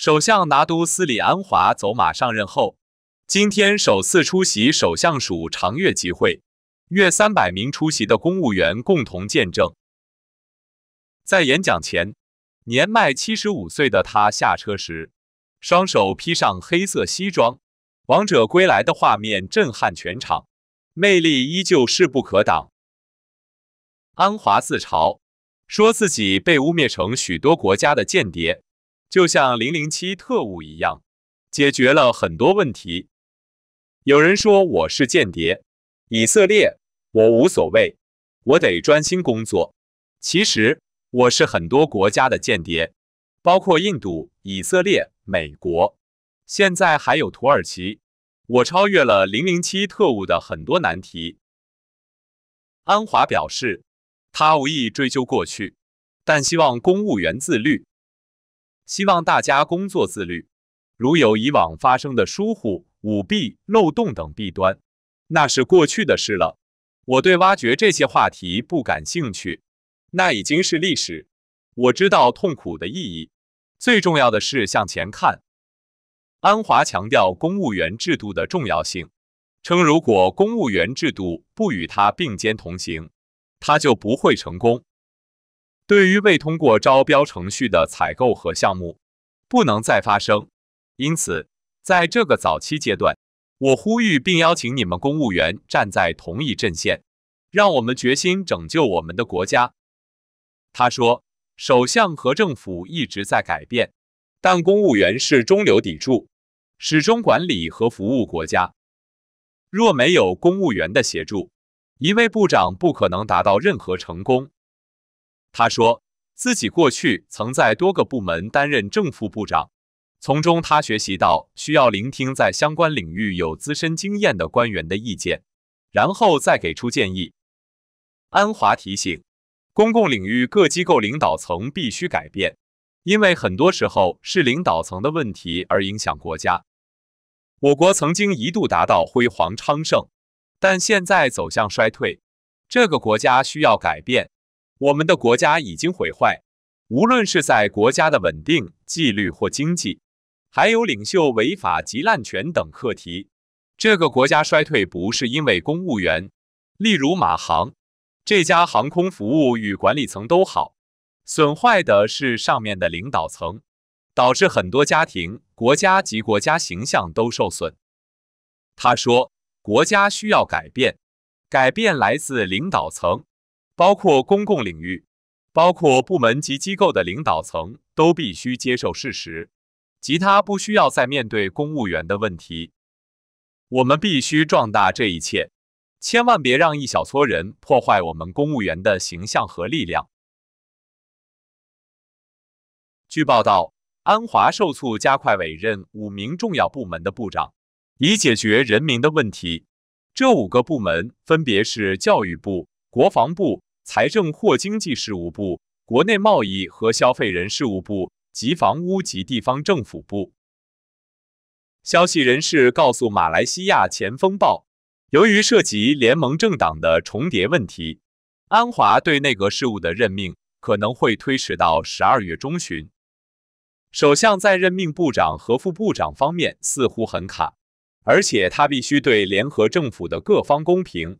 首相拿督斯里安华走马上任后，今天首次出席首相署长月集会，约三百名出席的公务员共同见证。在演讲前，年迈七十五岁的他下车时，双手披上黑色西装，王者归来的画面震撼全场，魅力依旧势不可挡。安华自嘲，说自己被污蔑成许多国家的间谍。就像零零七特务一样，解决了很多问题。有人说我是间谍，以色列，我无所谓，我得专心工作。其实我是很多国家的间谍，包括印度、以色列、美国，现在还有土耳其。我超越了零零七特务的很多难题。安华表示，他无意追究过去，但希望公务员自律。希望大家工作自律。如有以往发生的疏忽、舞弊、漏洞等弊端，那是过去的事了。我对挖掘这些话题不感兴趣，那已经是历史。我知道痛苦的意义。最重要的是向前看。安华强调公务员制度的重要性，称如果公务员制度不与他并肩同行，他就不会成功。对于未通过招标程序的采购和项目，不能再发生。因此，在这个早期阶段，我呼吁并邀请你们公务员站在同一阵线，让我们决心拯救我们的国家。他说：“首相和政府一直在改变，但公务员是中流砥柱，始终管理和服务国家。若没有公务员的协助，一位部长不可能达到任何成功。”他说自己过去曾在多个部门担任正副部长，从中他学习到需要聆听在相关领域有资深经验的官员的意见，然后再给出建议。安华提醒，公共领域各机构领导层必须改变，因为很多时候是领导层的问题而影响国家。我国曾经一度达到辉煌昌盛，但现在走向衰退，这个国家需要改变。我们的国家已经毁坏，无论是在国家的稳定、纪律或经济，还有领袖违法及滥权等课题。这个国家衰退不是因为公务员，例如马航这家航空服务与管理层都好，损坏的是上面的领导层，导致很多家庭、国家及国家形象都受损。他说，国家需要改变，改变来自领导层。包括公共领域，包括部门及机构的领导层都必须接受事实，其他不需要再面对公务员的问题。我们必须壮大这一切，千万别让一小撮人破坏我们公务员的形象和力量。据报道，安华受促加快委任五名重要部门的部长，以解决人民的问题。这五个部门分别是教育部、国防部。财政或经济事务部、国内贸易和消费人事务部及房屋及地方政府部。消息人士告诉《马来西亚前锋报》，由于涉及联盟政党的重叠问题，安华对内阁事务的任命可能会推迟到十二月中旬。首相在任命部长和副部长方面似乎很卡，而且他必须对联合政府的各方公平。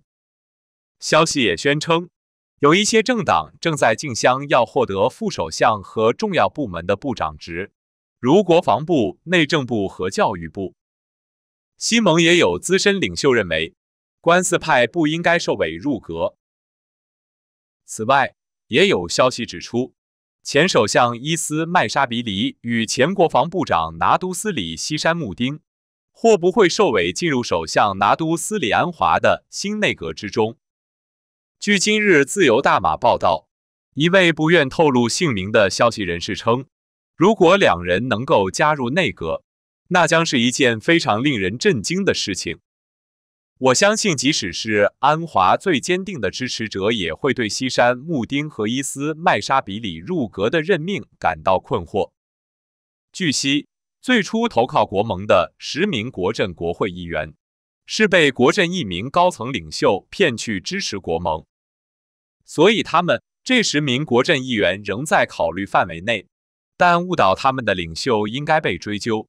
消息也宣称。有一些政党正在竞相要获得副首相和重要部门的部长职，如国防部、内政部和教育部。西蒙也有资深领袖认为，官司派不应该受委入阁。此外，也有消息指出，前首相伊斯麦沙比里与前国防部长拿督斯里西山木丁，或不会受委进入首相拿督斯里安华的新内阁之中。据今日自由大马报道，一位不愿透露姓名的消息人士称，如果两人能够加入内阁，那将是一件非常令人震惊的事情。我相信，即使是安华最坚定的支持者，也会对西山穆丁和伊斯麦沙比里入阁的任命感到困惑。据悉，最初投靠国盟的十名国阵国会议员，是被国阵一名高层领袖骗去支持国盟。所以，他们这十名国阵议员仍在考虑范围内，但误导他们的领袖应该被追究。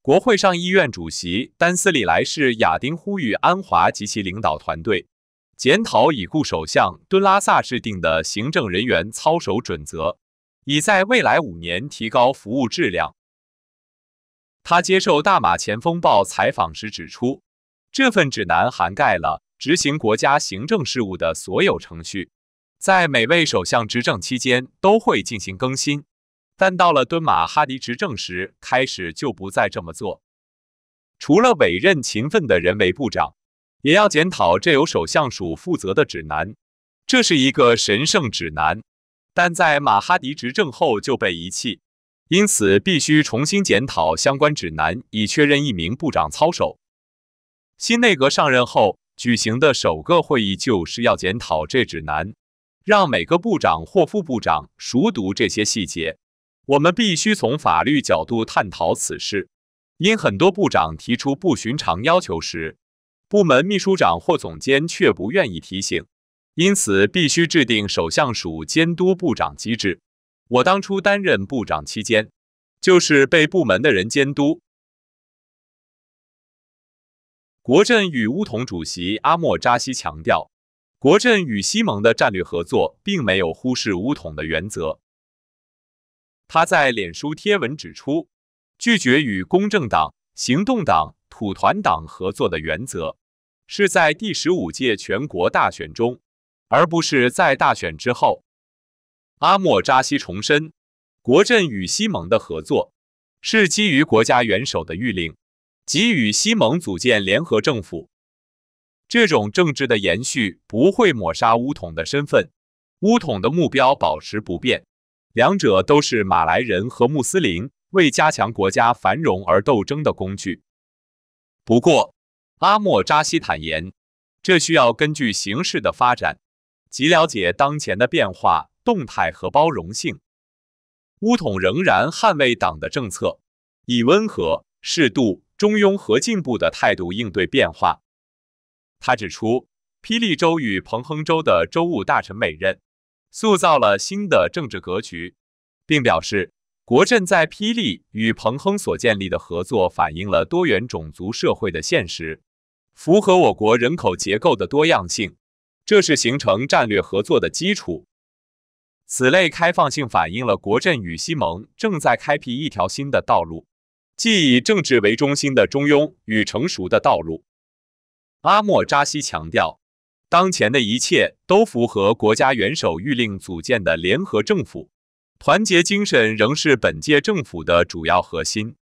国会上议院主席丹斯里莱士亚丁呼吁安华及其领导团队检讨已故首相敦拉萨制定的行政人员操守准则，以在未来五年提高服务质量。他接受《大马前锋报》采访时指出，这份指南涵盖了。执行国家行政事务的所有程序，在每位首相执政期间都会进行更新，但到了敦马哈迪执政时，开始就不再这么做。除了委任勤奋的人为部长，也要检讨这由首相署负责的指南，这是一个神圣指南，但在马哈迪执政后就被遗弃，因此必须重新检讨相关指南，以确认一名部长操守。新内阁上任后。举行的首个会议就是要检讨这指南，让每个部长或副部长熟读这些细节。我们必须从法律角度探讨此事，因很多部长提出不寻常要求时，部门秘书长或总监却不愿意提醒，因此必须制定首相署监督部长机制。我当初担任部长期间，就是被部门的人监督。国阵与乌统主席阿莫扎西强调，国阵与西盟的战略合作并没有忽视乌统的原则。他在脸书贴文指出，拒绝与公正党、行动党、土团党合作的原则，是在第十五届全国大选中，而不是在大选之后。阿莫扎西重申，国阵与西盟的合作是基于国家元首的谕令。给予西蒙组建联合政府，这种政治的延续不会抹杀巫统的身份。巫统的目标保持不变，两者都是马来人和穆斯林为加强国家繁荣而斗争的工具。不过，阿莫扎西坦言，这需要根据形势的发展及了解当前的变化动态和包容性。巫统仍然捍卫党的政策，以温和适度。中庸和进步的态度应对变化。他指出，霹雳州与彭亨州的州务大臣美任塑造了新的政治格局，并表示，国阵在霹雳与彭亨所建立的合作反映了多元种族社会的现实，符合我国人口结构的多样性，这是形成战略合作的基础。此类开放性反映了国阵与西盟正在开辟一条新的道路。既以政治为中心的中庸与成熟的道路，阿莫扎西强调，当前的一切都符合国家元首谕令组建的联合政府，团结精神仍是本届政府的主要核心。